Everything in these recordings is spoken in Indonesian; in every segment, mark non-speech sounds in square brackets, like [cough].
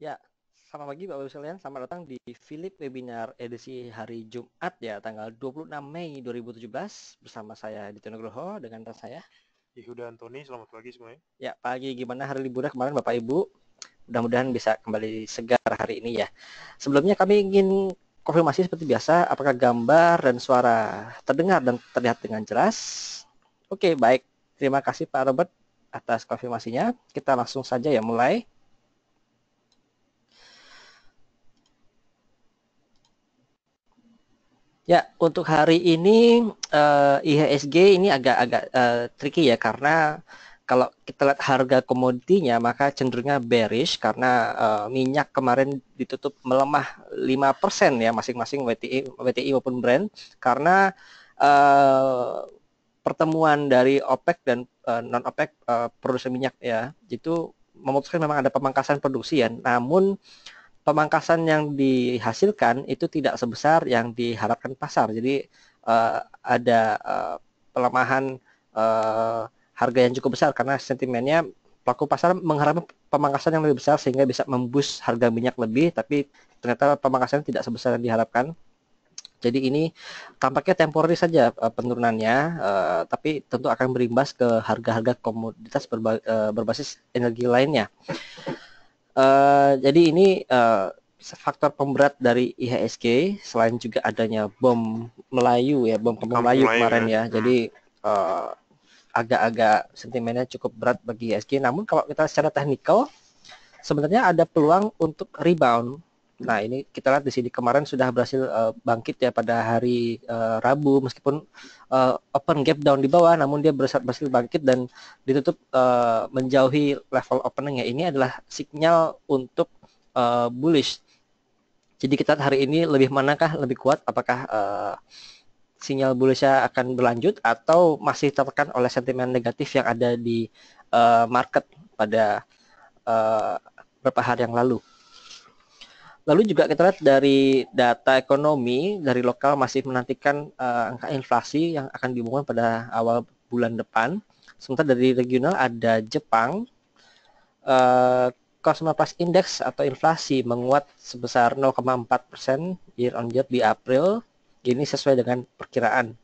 Ya, selamat pagi Bapak Ibu sekalian. Selamat datang di Philip Webinar edisi hari Jumat ya, tanggal 26 Mei 2017 bersama saya Dito Nugroho dengan rekan saya Yehuda Antoni. Selamat pagi semuanya. Ya, pagi gimana hari liburnya kemarin Bapak Ibu? Mudah-mudahan bisa kembali segar hari ini ya. Sebelumnya kami ingin konfirmasi seperti biasa apakah gambar dan suara terdengar dan terlihat dengan jelas? Oke, baik. Terima kasih Pak Robert atas konfirmasinya. Kita langsung saja ya mulai. Ya, untuk hari ini uh, eh, IHSG ini agak-agak uh, eh, tricky ya karena kalau kita lihat harga komoditinya maka cenderungnya bearish karena uh, minyak kemarin ditutup melemah 5% ya masing-masing WTI, WTI maupun Brent karena uh, pertemuan dari OPEC dan uh, non OPEC uh, produsen minyak ya itu memutuskan memang ada pemangkasan produksi ya. Namun pemangkasan yang dihasilkan itu tidak sebesar yang diharapkan pasar. Jadi uh, ada uh, pelemahan uh, harga yang cukup besar karena sentimennya pelaku pasar mengharapkan pemangkasan yang lebih besar sehingga bisa membus harga minyak lebih, tapi ternyata pemangkasan tidak sebesar yang diharapkan. Jadi ini tampaknya temporary saja penurunannya, tapi tentu akan berimbas ke harga-harga komoditas berbasis energi lainnya. Eh, jadi ini uh, faktor pemberat dari IHSG selain juga adanya bom Melayu ya bom kampung Melayu kemarin ya, ya. jadi agak hmm. eh, agak-agak sentimennya cukup berat bagi IHSG namun kalau kita secara teknikal sebenarnya ada peluang untuk rebound Nah, ini kita lihat di sini kemarin sudah berhasil uh, bangkit ya pada hari uh, Rabu meskipun uh, open gap down di bawah namun dia berhasil, berhasil bangkit dan ditutup uh, menjauhi level opening ya. Ini adalah sinyal untuk uh, bullish. Jadi kita hari ini lebih manakah lebih kuat apakah uh, sinyal bullishnya akan berlanjut atau masih tertekan oleh sentimen negatif yang ada di uh, market pada uh, beberapa hari yang lalu. Lalu juga kita lihat dari data ekonomi dari lokal masih menantikan uh, angka inflasi yang akan diumumkan pada awal bulan depan. Sementara dari regional ada Jepang, uh, Index atau inflasi menguat sebesar 0,4 persen year on year di April. Ini sesuai dengan perkiraan.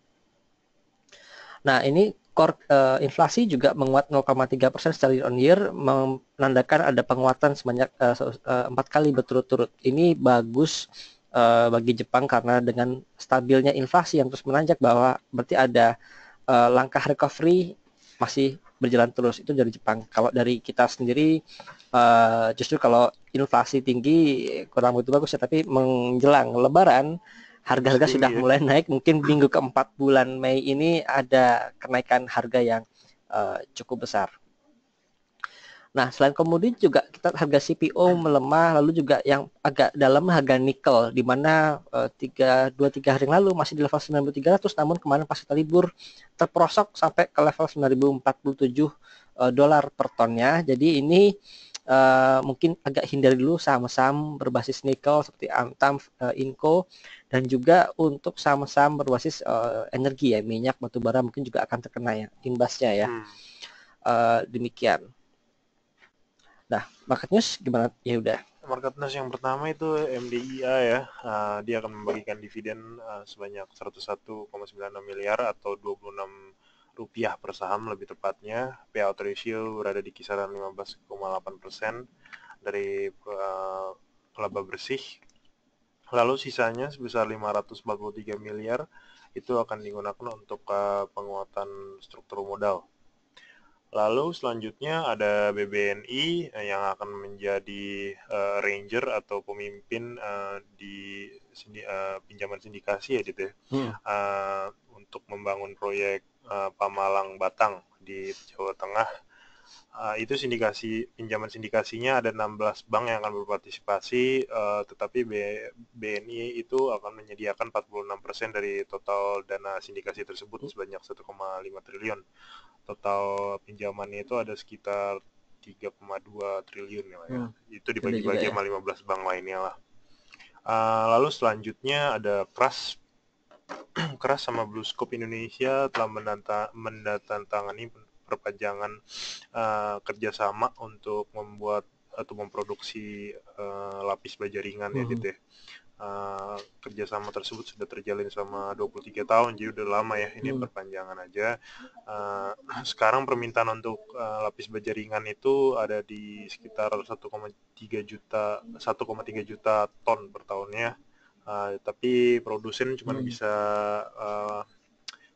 Nah, ini core uh, inflasi juga menguat 0,3 persen secara year on year, menandakan ada penguatan sebanyak eh, eh, empat uh, kali berturut-turut. Ini bagus uh, bagi Jepang karena dengan stabilnya inflasi yang terus menanjak bahwa berarti ada uh, langkah recovery masih berjalan terus itu dari Jepang. Kalau dari kita sendiri uh, justru kalau inflasi tinggi kurang begitu bagus ya, tapi menjelang Lebaran harga-harga sudah iya. mulai naik. Mungkin minggu keempat bulan Mei ini ada kenaikan harga yang uh, cukup besar. Nah, selain komoditi juga kita harga CPO melemah, lalu juga yang agak dalam harga nikel, di mana eh, tiga dua tiga hari lalu masih di level 9.300, namun kemarin pas kita libur terprosok sampai ke level 9.047 eh, dolar per tonnya. Jadi ini uh, mungkin agak hindari dulu saham-saham berbasis nikel seperti Antam, uh, Inco dan juga untuk saham-saham berbasis uh, energi ya minyak batu bara mungkin juga akan terkena ya imbasnya ya hmm. uh, demikian. Nah market news gimana ya udah. Market news yang pertama itu MDIA ya, uh, dia akan membagikan dividen uh, sebanyak 101,96 miliar atau 26 rupiah per saham lebih tepatnya. Payout ratio berada di kisaran 15,8% dari uh, eh, laba bersih. Lalu sisanya sebesar 543 miliar itu akan digunakan untuk uh, penguatan struktur modal. Lalu selanjutnya ada BBNI eh, yang akan menjadi uh, ranger atau pemimpin uh, di sini uh, pinjaman sindikasi ya gitu ya. Hmm. Uh, untuk membangun proyek Eh, Pamalang Batang di Jawa Tengah. Uh, itu sindikasi pinjaman sindikasinya ada 16 bank yang akan berpartisipasi, uh, tetapi B, BNI itu akan menyediakan 46% dari total dana sindikasi tersebut sebanyak 1,5 triliun. Total pinjamannya itu ada sekitar 3,2 triliun ya, ya. Hmm. Itu dibagi-bagi sama ya. 15 bank lainnya lah. Uh, lalu selanjutnya ada Pras [clears throat] keras sama Blue Scope Indonesia telah mendatangkan mendatangani perpanjangan uh, kerjasama untuk membuat atau memproduksi uh, lapis baja ringan mm -hmm. ya gitu ya. Uh, kerjasama tersebut sudah terjalin selama 23 tahun, jadi udah lama ya ini hmm. perpanjangan aja. Uh, [clears throat] sekarang permintaan untuk uh, lapis baja ringan itu ada di sekitar 1,3 juta 1,3 juta ton per tahunnya. Uh, tapi produsen cuma hmm. bisa uh,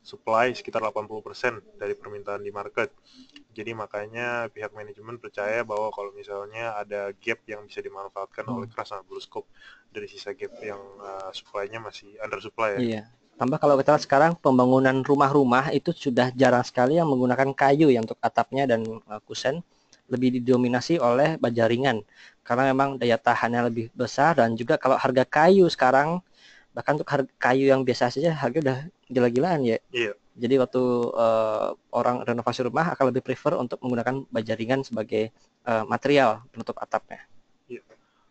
supply sekitar 80% dari permintaan di market. Jadi makanya pihak manajemen percaya bahwa kalau misalnya ada gap yang bisa dimanfaatkan hmm. oleh keras sama BlueScope dari sisa gap yang uh, supply-nya masih under supply ya. Iya. Tambah kalau kita lihat sekarang pembangunan rumah-rumah itu sudah jarang sekali yang menggunakan kayu ya untuk atapnya dan kusen lebih didominasi oleh baja ringan karena memang daya tahannya lebih besar dan juga kalau harga kayu sekarang bahkan untuk harga kayu yang biasa saja harga udah gila-gilaan ya. Iya. Jadi waktu uh, orang renovasi rumah akan lebih prefer untuk menggunakan baja ringan sebagai uh, material penutup atapnya. Iya.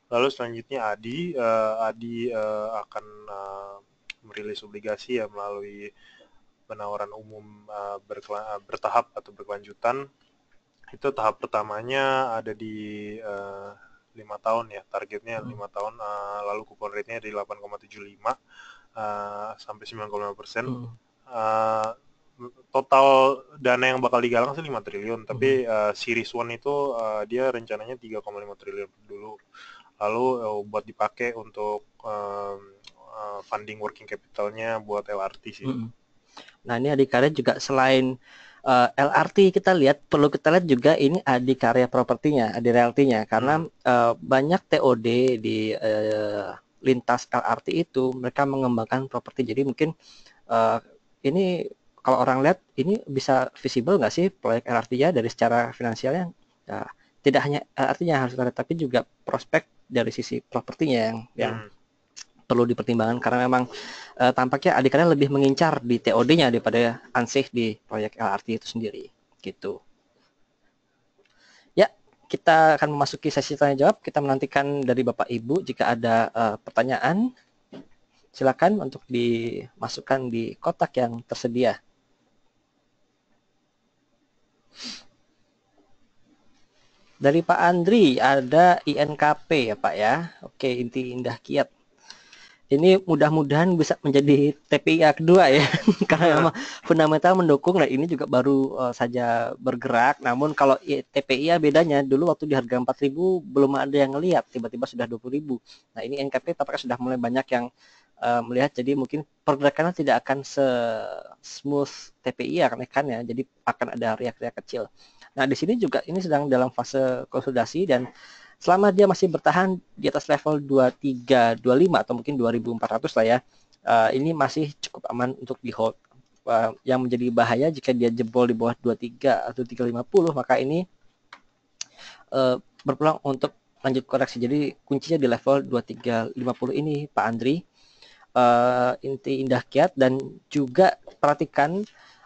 Lalu selanjutnya Adi, uh, Adi uh, akan uh, merilis obligasi ya melalui penawaran umum uh, bertahap atau berkelanjutan itu tahap pertamanya ada di eh, lima uh, tahun ya targetnya hmm. lima hmm. tahun uh, lalu kupon rate-nya di 8,75 lima eh, sampai 9,5 persen hmm. total dana yang bakal digalang sih lima triliun tapi hmm. uh, series one itu uh, dia rencananya 3,5 triliun dulu lalu uh, buat dipakai untuk uh, uh, funding working capitalnya buat LRT sih. -hmm. Nah, ini adikarya juga selain uh, eh, LRT kita lihat perlu kita lihat juga ini adikarya propertinya, realtinya karena uh, banyak TOD di uh, lintas LRT itu mereka mengembangkan properti. Jadi mungkin uh, ini kalau orang lihat ini bisa visible nggak sih proyek lrt ya dari secara finansialnya? Ya, tidak hanya artinya harus ada tapi juga prospek dari sisi propertinya yang hmm. yang perlu dipertimbangkan karena memang uh, tampaknya adikannya lebih mengincar di TOD-nya daripada ansih di proyek LRT itu sendiri gitu. Ya, kita akan memasuki sesi tanya jawab. Kita menantikan dari Bapak Ibu jika ada uh, pertanyaan silakan untuk dimasukkan di kotak yang tersedia. Dari Pak Andri ada INKP ya Pak ya. Oke, inti indah kiat ini mudah-mudahan bisa menjadi TPIA kedua ya [laughs] karena iya. memang fundamental mendukung Nah ini juga baru uh, saja bergerak namun kalau TPIA bedanya dulu waktu di harga 4000 belum ada yang ngelihat tiba-tiba sudah 20000 nah ini NKP tampaknya sudah mulai banyak yang uh, melihat jadi mungkin pergerakannya tidak akan se smooth TPIA karena kan ya. jadi akan ada riak-riak kecil nah di sini juga ini sedang dalam fase konsolidasi dan selama dia masih bertahan di atas level 23, 25 atau mungkin 2400 lah ya, uh, ini masih cukup aman untuk di hold. Uh, yang menjadi bahaya jika dia jebol di bawah 23 atau 350 maka ini uh, berpeluang untuk lanjut koreksi. Jadi kuncinya di level 2350 ini Pak Andri. Uh, inti indah kiat dan juga perhatikan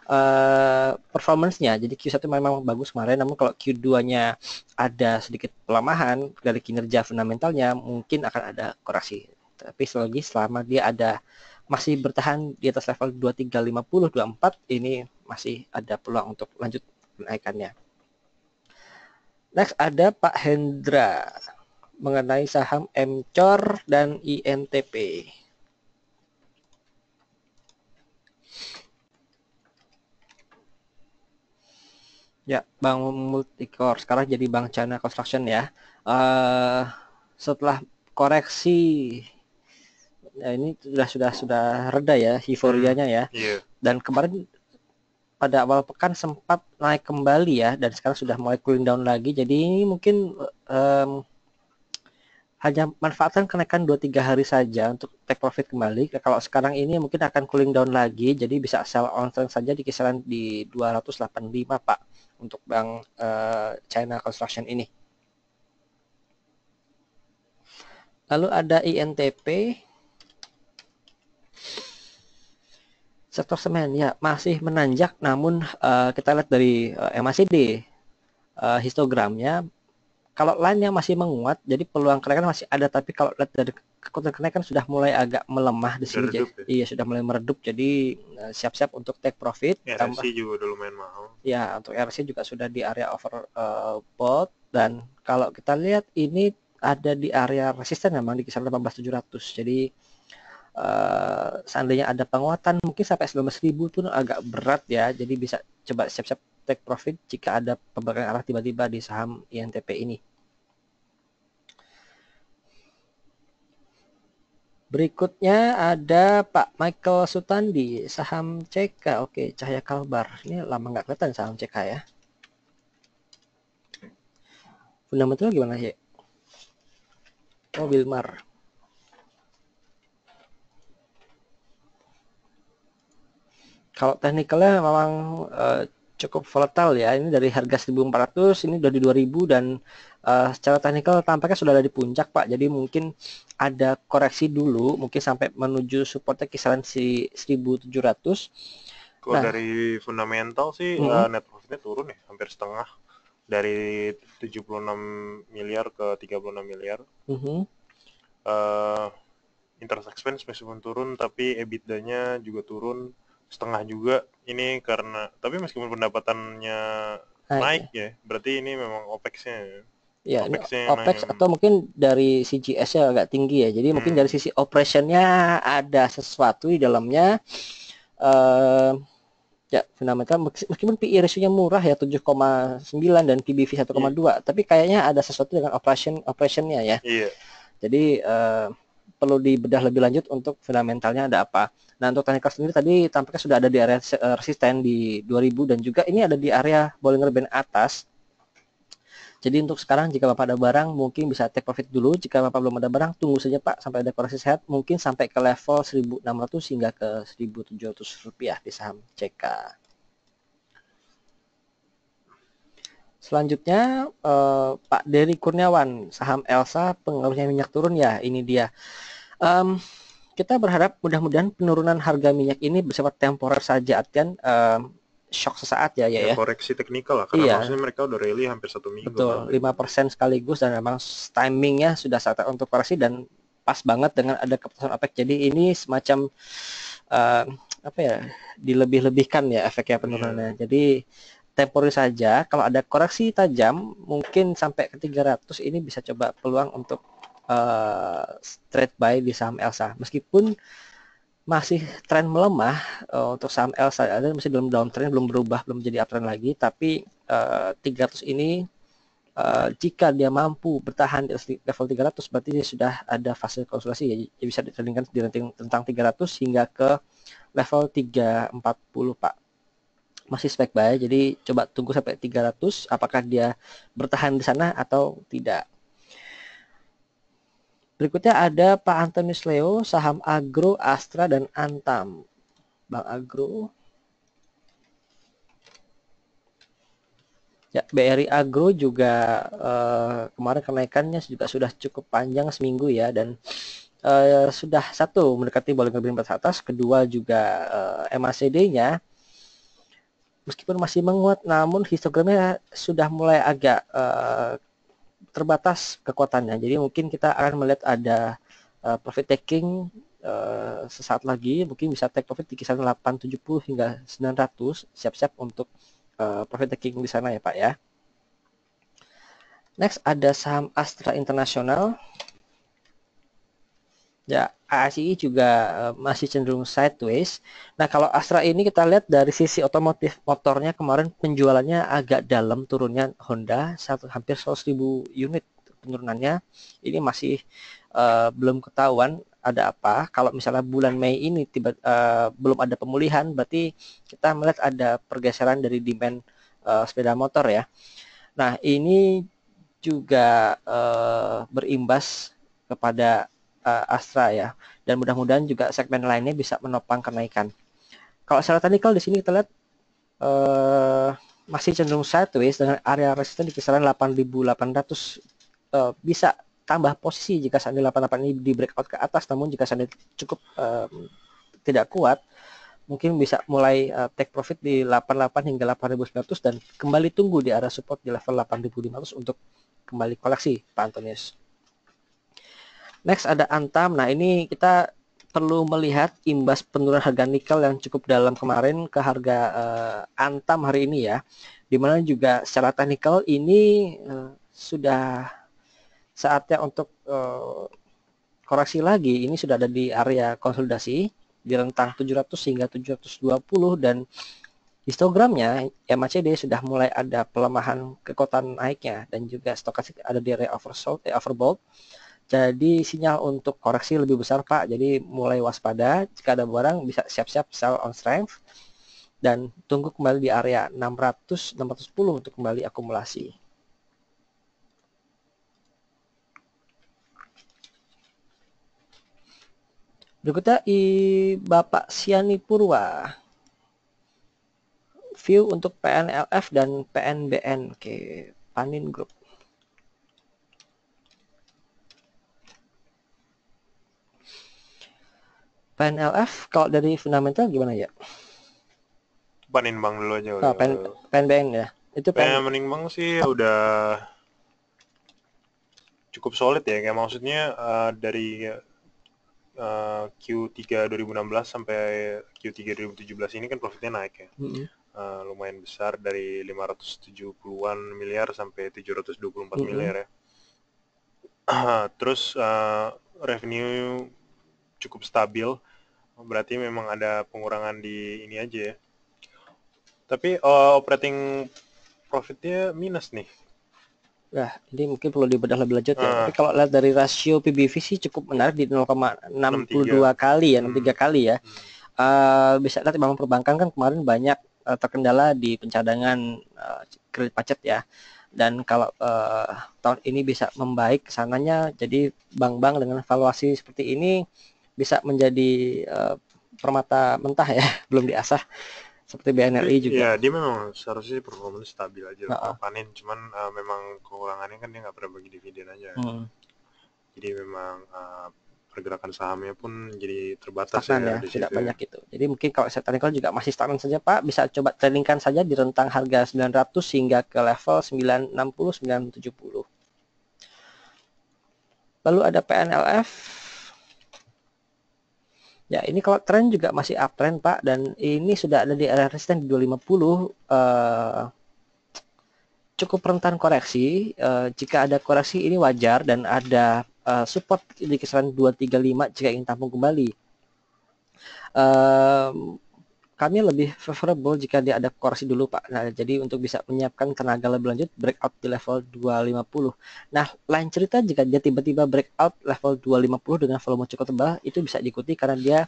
uh, performance-nya. Jadi Q1 memang bagus kemarin, namun kalau Q2-nya ada sedikit pelemahan dari kinerja fundamentalnya, mungkin akan ada koreksi. Tapi selagi selama dia ada masih bertahan di atas level 2350 24 ini masih ada peluang untuk lanjut kenaikannya. Next ada Pak Hendra mengenai saham MCOR dan INTP. Ya, Bang Multikor. Sekarang jadi Bang Chana Construction ya. Uh, setelah koreksi, ya ini sudah sudah sudah reda ya euforianya ya. Hmm, yeah. Dan kemarin pada awal pekan sempat naik kembali ya, dan sekarang sudah mulai cooling down lagi. Jadi ini mungkin um, hanya manfaatkan kenaikan 2-3 hari saja untuk take profit kembali. Kalau sekarang ini mungkin akan cooling down lagi, jadi bisa sell on trend saja di kisaran di 285 Pak untuk bank uh, China Construction ini. Lalu ada INTP sektor semen ya masih menanjak namun uh, kita lihat dari uh, eh, MACD uh, histogramnya kalau lainnya masih menguat jadi peluang kenaikan masih ada tapi kalau lihat dari kekuatan kenaikan sudah mulai agak melemah di sini. jadi, ya? Iya, sudah mulai meredup. Jadi eh, siap-siap uh, untuk take profit. RSI iya, tambah, juga udah lumayan mahal. Ya, untuk RSI juga sudah di area overbought eh, uh, dan kalau kita lihat ini ada di area resisten memang di kisaran 18700. Jadi Uh, seandainya ada penguatan mungkin sampai 19.000 pun agak berat ya jadi bisa coba siap-siap take profit jika ada pembagian arah tiba-tiba di saham INTP ini Berikutnya ada Pak Michael Sutandi, saham CK. Oke, Cahaya Kalbar. Ini lama nggak kelihatan saham CK ya. Fundamental gimana ya? Mobil oh, Mar. Kalau teknikalnya memang uh, cukup volatile ya. Ini dari harga 1400, ini udah di 2000 dan uh, secara teknikal tampaknya sudah ada di puncak Pak. Jadi mungkin ada koreksi dulu, mungkin sampai menuju supportnya kisaran si 1700. Kalau nah, dari fundamental sih mm -hmm. uh, net profitnya turun ya, hampir setengah dari 76 miliar ke 36 miliar. Mm -hmm. uh, interest expense meskipun turun, tapi EBITDA-nya juga turun setengah juga. Ini karena tapi meskipun pendapatannya naik, naik ya, ya berarti ini memang OPEX-nya. Ya. Ya, OPEX, OPEX yang... atau mungkin dari CGS-nya agak tinggi ya. Jadi hmm. mungkin dari sisi operation ada sesuatu di dalamnya. Uh, ya fundamental meskipun PE ratio-nya murah ya 7,9 dan PBV 1,2 yeah. tapi kayaknya ada sesuatu dengan operation operationnya ya yeah. jadi uh, perlu dibedah lebih lanjut untuk fundamentalnya ada apa nah untuk technical sendiri tadi tampaknya sudah ada di area eh, resisten di 2000 dan juga ini ada di area Bollinger Band atas jadi untuk sekarang jika Bapak ada barang mungkin bisa take profit dulu. Jika Bapak belum ada barang tunggu saja Pak sampai ada koreksi sehat mungkin sampai ke level 1600 hingga ke 1700 rupiah di saham CK. Selanjutnya eh, Pak Dery Kurniawan, saham Elsa pengaruhnya minyak turun ya. Ini dia. Um, kita berharap mudah-mudahan penurunan harga minyak ini bersifat temporer saja artian um, shock sesaat ya ya, ya koreksi teknikal lah karena iya. maksudnya mereka udah rally hampir satu minggu betul kan. lima persen sekaligus dan memang timingnya sudah saat untuk koreksi dan pas banget dengan ada keputusan OPEC jadi ini semacam uh, apa ya dilebih-lebihkan ya efeknya penurunannya yeah. jadi temporary saja. Kalau ada koreksi tajam, mungkin sampai ke 300 ini bisa coba peluang untuk uh, straight buy di saham Elsa. Meskipun masih tren melemah uh, untuk saham L ada masih dalam downtrend belum berubah belum jadi uptrend lagi tapi uh, eh, 300 ini uh, jika dia mampu bertahan di level 300 berarti dia sudah ada fase konsolidasi ya, dia bisa ditandingkan di ranting tentang 300 hingga ke level 340 Pak masih spek baik jadi coba tunggu sampai 300 apakah dia bertahan di sana atau tidak Berikutnya ada Pak Antonius Leo, saham Agro, Astra, dan Antam. Bang Agro. Ya, BRI Agro juga eh, kemarin kenaikannya juga sudah cukup panjang seminggu ya dan eh, sudah satu mendekati Bollinger Band atas, kedua juga eh, MACD-nya meskipun masih menguat namun histogramnya sudah mulai agak eh, terbatas kekuatannya. Jadi mungkin kita akan melihat ada uh, profit taking uh, sesaat lagi, mungkin bisa take profit di kisaran 870 hingga 900, siap-siap untuk uh, profit taking di sana ya Pak ya. Next ada saham Astra International. Ya, ASI juga eh, masih cenderung sideways. Nah, kalau Astra ini kita lihat dari sisi otomotif motornya kemarin penjualannya agak dalam turunnya Honda satu hampir 100.000 unit penurunannya. Ini masih uh, belum ketahuan ada apa. Kalau misalnya bulan Mei ini tiba uh, belum ada pemulihan, berarti kita melihat ada pergeseran dari demand uh, sepeda motor ya. Nah, ini juga uh, berimbas kepada uh, Astra ya. Dan mudah-mudahan juga segmen lainnya bisa menopang kenaikan. Kalau secara teknikal di sini kita lihat uh, masih cenderung sideways dengan area resisten di kisaran 8.800 uh, eh, bisa tambah posisi jika sandi 88 ini di breakout ke atas namun jika sandi cukup uh, tidak kuat mungkin bisa mulai uh, take profit di 88 hingga 8.900 dan kembali tunggu di area support di level 8.500 untuk kembali koleksi Pak Antonius. Next ada Antam. Nah, ini kita perlu melihat imbas penurunan harga nikel yang cukup dalam kemarin ke harga uh, Antam hari ini ya. Dimana juga secara teknikal ini uh, sudah saatnya untuk uh, koreksi lagi. Ini sudah ada di area konsolidasi di rentang 700 hingga 720 dan histogramnya MACD sudah mulai ada pelemahan kekuatan naiknya dan juga stokasi ada di area oversold, eh, overbought jadi sinyal untuk koreksi lebih besar Pak. Jadi mulai waspada jika ada barang bisa siap-siap sell on strength dan tunggu kembali di area 600 610 untuk kembali akumulasi. Berikutnya I Bapak Siani Purwa. View untuk PNLF dan PNBN. ke Panin Group. PNLF kalau dari fundamental gimana ya? Panimbang dulu aja. Oh, pen, PNBN ya. Itu PN... Penimbang nah, sih udah cukup solid ya kayak maksudnya uh, dari uh, Q3 2016 sampai Q3 2017 ini kan profitnya naik ya. Mm -hmm. uh, lumayan besar dari 570-an miliar sampai 724 mm -hmm. miliar ya. [clears throat] terus uh, revenue cukup stabil. Berarti memang ada pengurangan di ini aja ya. Tapi uh, operating profitnya minus nih. Nah, ini mungkin perlu dibedah lebih lanjut ya. Uh. Tapi kalau lihat dari rasio PBV sih cukup menarik di 0,62 kali ya, 63 hmm. kali ya. Uh, bisa lihat bank perbankan kan kemarin banyak uh, terkendala di pencadangan uh, kredit pacet ya. Dan kalau uh, tahun ini bisa membaik sananya, jadi bank-bank dengan valuasi seperti ini bisa menjadi uh, permata mentah ya, [laughs] belum diasah seperti BNRI juga. Ya, dia memang seharusnya performance stabil aja uh-uh. panen, cuman uh, memang kekurangannya kan dia nggak pernah bagi dividen aja. Hmm. Jadi memang uh, pergerakan sahamnya pun jadi terbatas Stagnan ya, ya tidak ya. banyak itu. Jadi mungkin kalau saya technical juga masih stagnan saja Pak, bisa coba tradingkan saja di rentang harga 900 hingga ke level 960 970. Lalu ada PNLF Ya, ini kalau tren juga masih uptrend, Pak, dan ini sudah ada di area resisten di 250 eh, cukup rentan koreksi. Eh, jika ada koreksi ini wajar dan ada eh, support di kisaran 235 jika ingin tampung kembali. Eh, kami lebih favorable jika dia ada koreksi dulu Pak. Nah, jadi untuk bisa menyiapkan tenaga lebih lanjut breakout di level 250. Nah, lain cerita jika dia tiba-tiba breakout level 250 dengan volume cukup tebal itu bisa diikuti karena dia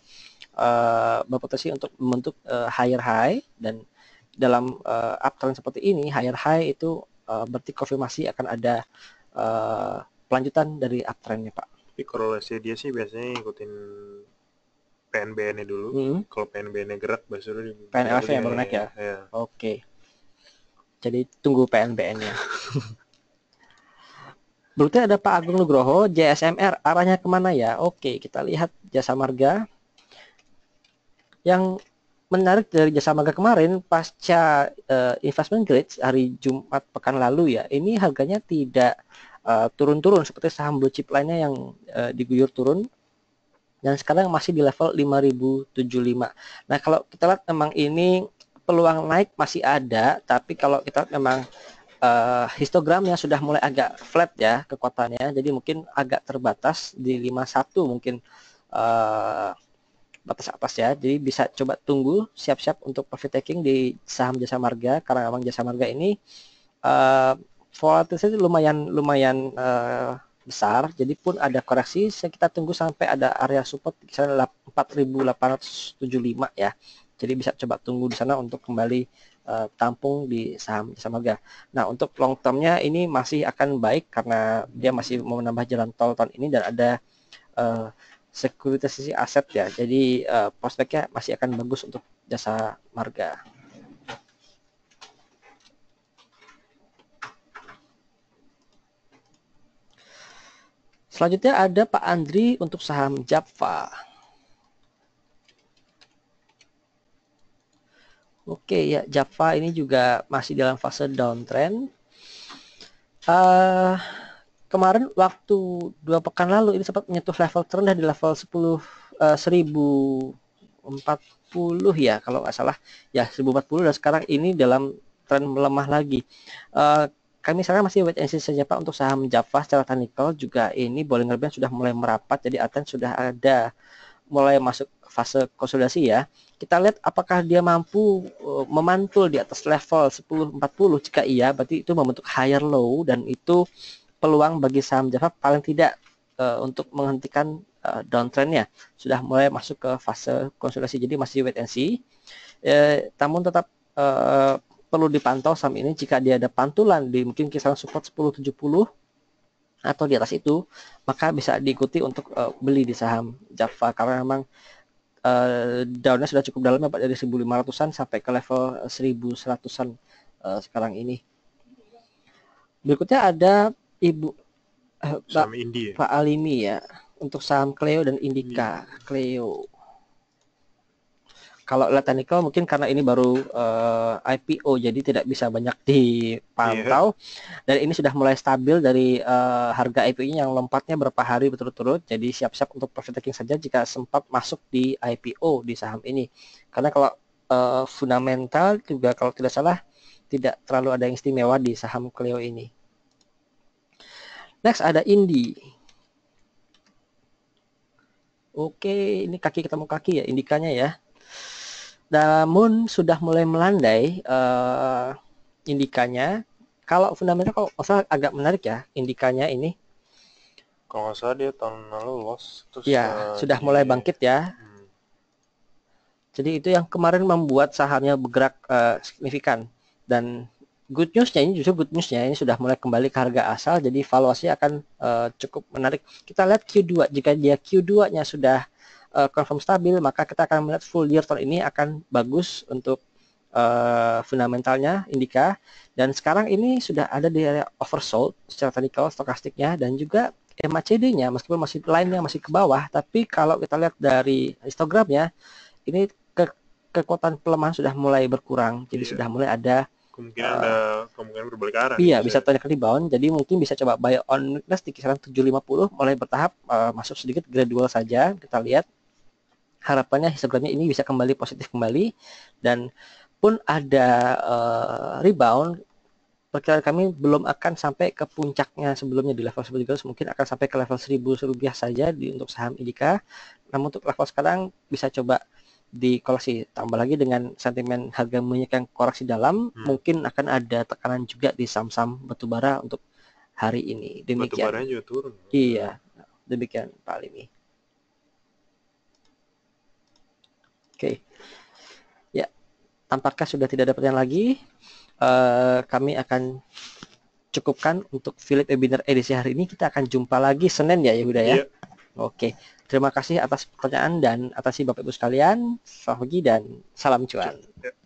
uh, berpotensi untuk membentuk uh, higher high dan dalam uh, uptrend seperti ini higher high itu uh, berarti konfirmasi akan ada uh, pelanjutan dari uptrendnya Pak. Tapi korelasi dia sih biasanya ikutin. PNBN-nya dulu. Hmm. Kalau PNBN-nya gerak, Basro PNLV yang baru naik ya? ya. Oke. Okay. Jadi tunggu PNBN-nya. [laughs] Berarti ada Pak Agung Nugroho, JSMR, arahnya kemana ya? Oke, kita lihat jasa marga. Yang menarik dari jasa marga kemarin, pasca uh, investment grade hari Jumat pekan lalu ya, ini harganya tidak eh, turun-turun uh, seperti saham blue chip lainnya yang uh, diguyur turun dan sekarang masih di level 5075. Nah, kalau kita lihat memang ini peluang naik masih ada, tapi kalau kita lihat memang uh, histogramnya sudah mulai agak flat ya kekuatannya. Jadi mungkin agak terbatas di 51 mungkin uh, batas atas ya. Jadi bisa coba tunggu siap-siap untuk profit taking di saham jasa marga karena memang jasa marga ini uh, eh, volatilitasnya lumayan lumayan uh, besar, jadi pun ada koreksi. saya Kita tunggu sampai ada area support misalnya 4.875 ya. Jadi bisa coba tunggu di sana untuk kembali uh, tampung di saham jasa marga. Nah untuk long termnya ini masih akan baik karena dia masih mau menambah jalan tol tahun ini dan ada uh, eh, sisi aset ya. Jadi uh, prospeknya masih akan bagus untuk jasa marga. Selanjutnya ada Pak Andri untuk saham Java. Oke ya, Java ini juga masih dalam fase downtrend. Uh, kemarin waktu dua pekan lalu ini sempat menyentuh level terendah di level 10 uh, 1040 ya kalau nggak salah ya 1040 dan sekarang ini dalam tren melemah lagi. Uh, kami sekarang masih wait and see saja Pak untuk saham Java secara teknikal juga ini Bollinger Band sudah mulai merapat jadi akan sudah ada mulai masuk fase konsolidasi ya. Kita lihat apakah dia mampu eh, memantul di atas level 1040. Jika iya, berarti itu membentuk higher low dan itu peluang bagi saham Java paling tidak uh, untuk menghentikan uh, downtrendnya. Sudah mulai masuk ke fase konsolidasi, jadi masih wait and see. Uh, namun tetap uh, perlu dipantau saham ini jika dia ada pantulan di mungkin kisaran support 1070 atau di atas itu, maka bisa diikuti untuk uh, beli di saham Java karena memang uh, eh, daunnya sudah cukup dalam ya Pak dari 1500-an sampai ke level 1100-an uh, eh, sekarang ini. Berikutnya ada Ibu uh, Pak, ya? Pak Alimi ya untuk saham Cleo dan Indika. Iya. Cleo. Kalau Latanical mungkin karena ini baru uh, eh, IPO jadi tidak bisa banyak dipantau yeah. dan ini sudah mulai stabil dari uh, harga IPO-nya yang lompatnya berapa hari berturut-turut. Jadi siap-siap untuk profit taking saja jika sempat masuk di IPO di saham ini. Karena kalau uh, fundamental juga kalau tidak salah tidak terlalu ada yang istimewa di saham Cleo ini. Next ada Indi. Oke, ini kaki ketemu kaki ya indikanya ya namun sudah mulai melandai uh, indikanya. Kalau fundamental kalau nggak agak menarik ya indikanya ini. Kalau nggak salah dia tahun lalu loss. Terus ya uh, sudah mulai bangkit ya. Hmm. Jadi itu yang kemarin membuat sahamnya bergerak uh, signifikan dan good newsnya ini justru good newsnya ini sudah mulai kembali ke harga asal jadi valuasi akan uh, cukup menarik. Kita lihat Q2 jika dia Q2-nya sudah uh, confirm stabil maka kita akan melihat full year tahun ini akan bagus untuk uh, fundamentalnya indika dan sekarang ini sudah ada di area oversold secara technical stokastiknya dan juga MACD-nya meskipun masih line-nya masih ke bawah tapi kalau kita lihat dari histogramnya ini ke kekuatan pelemahan sudah mulai berkurang jadi yeah. sudah mulai ada kemungkinan uh, ada kemungkinan berbalik arah. Iya, gitu bisa tanya ke rebound. Jadi mungkin bisa coba buy on weakness di kisaran 750 mulai bertahap uh, masuk sedikit gradual saja. Kita lihat harapannya histogramnya ini bisa kembali positif kembali dan pun ada uh, rebound perkiraan kami belum akan sampai ke puncaknya sebelumnya di level 1300 mungkin akan sampai ke level 1000 rupiah saja di untuk saham Indika namun untuk level sekarang bisa coba di koleksi tambah lagi dengan sentimen harga minyak yang koreksi dalam hmm. mungkin akan ada tekanan juga di saham-saham batubara untuk hari ini demikian batubaranya juga turun iya demikian Pak Limi Oke. Okay. Ya, tampaknya sudah tidak ada pertanyaan lagi. Uh, kami akan cukupkan untuk Philip Webinar edisi hari ini. Kita akan jumpa lagi Senin ya, Yehuda ya. Yeah. Oke. Okay. Terima kasih atas pertanyaan dan atas si Bapak Ibu sekalian. Selamat pagi dan salam cuan. Yeah.